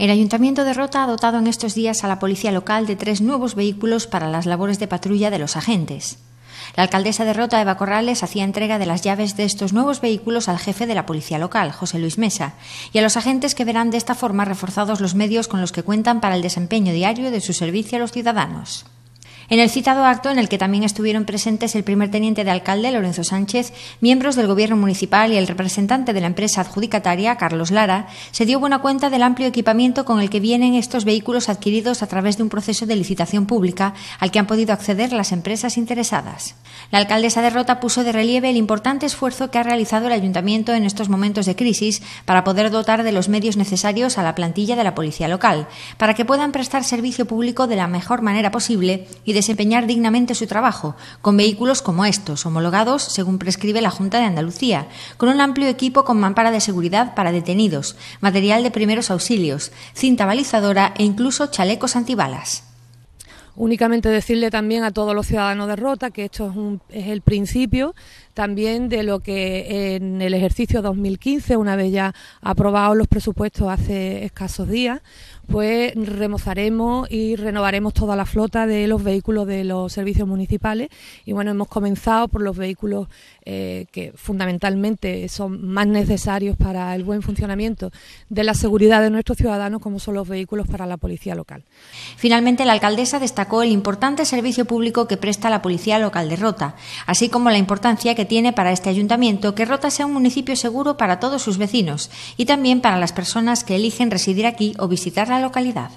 El Ayuntamiento de Rota ha dotado en estos días a la policía local de tres nuevos vehículos para las labores de patrulla de los agentes. La alcaldesa de Rota, Eva Corrales, hacía entrega de las llaves de estos nuevos vehículos al jefe de la policía local, José Luis Mesa, y a los agentes que verán de esta forma reforzados los medios con los que cuentan para el desempeño diario de su servicio a los ciudadanos. En el citado acto, en el que también estuvieron presentes el primer teniente de alcalde, Lorenzo Sánchez, miembros del Gobierno municipal y el representante de la empresa adjudicataria, Carlos Lara, se dio buena cuenta del amplio equipamiento con el que vienen estos vehículos adquiridos a través de un proceso de licitación pública al que han podido acceder las empresas interesadas. La alcaldesa de Rota puso de relieve el importante esfuerzo que ha realizado el ayuntamiento en estos momentos de crisis para poder dotar de los medios necesarios a la plantilla de la policía local, para que puedan prestar servicio público de la mejor manera posible y de desempeñar dignamente su trabajo, con vehículos como estos, homologados según prescribe la Junta de Andalucía, con un amplio equipo con mampara de seguridad para detenidos, material de primeros auxilios, cinta balizadora e incluso chalecos antibalas. Únicamente decirle también a todos los ciudadanos de Rota que esto es, el principio también de lo que en el ejercicio 2015, una vez ya aprobados los presupuestos hace escasos días, pues remozaremos y renovaremos toda la flota de los vehículos de los servicios municipales. Y bueno, hemos comenzado por los vehículos eh, que fundamentalmente son más necesarios para el buen funcionamiento de la seguridad de nuestros ciudadanos, como son los vehículos para la policía local. Finalmente, la alcaldesa destacó el importante servicio público que presta la policía local de Rota, así como la importancia que tiene para este ayuntamiento que Rota sea un municipio seguro para todos sus vecinos y también para las personas que eligen residir aquí o visitar la localidad.